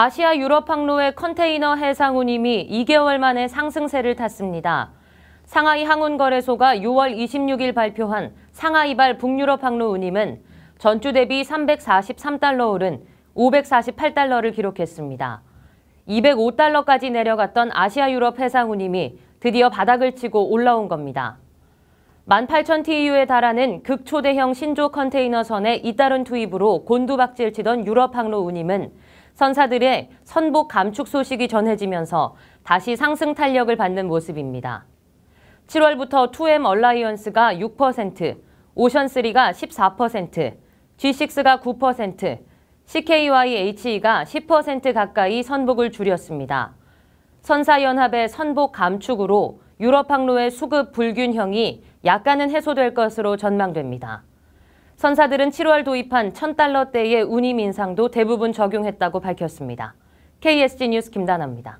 아시아 유럽 항로의 컨테이너 해상운임이 2개월 만에 상승세를 탔습니다. 상하이 항운거래소가 6월 26일 발표한 상하이발 북유럽 항로 운임은 전주 대비 343달러 오른 548달러를 기록했습니다. 205달러까지 내려갔던 아시아 유럽 해상운임이 드디어 바닥을 치고 올라온 겁니다. 18,000TEU에 달하는 극초대형 신조 컨테이너선의 잇따른 투입으로 곤두박질치던 유럽 항로 운임은 선사들의 선복 감축 소식이 전해지면서 다시 상승 탄력을 받는 모습입니다. 7월부터 2M 얼라이언스가 6%, 오션3가 14%, G6가 9%, CKYHE가 10% 가까이 선복을 줄였습니다. 선사연합의 선복 감축으로 유럽 항로의 수급 불균형이 약간은 해소될 것으로 전망됩니다. 선사들은 7월 도입한 1,000달러대의 운임 인상도 대부분 적용했다고 밝혔습니다. KSG 뉴스 김다나입니다.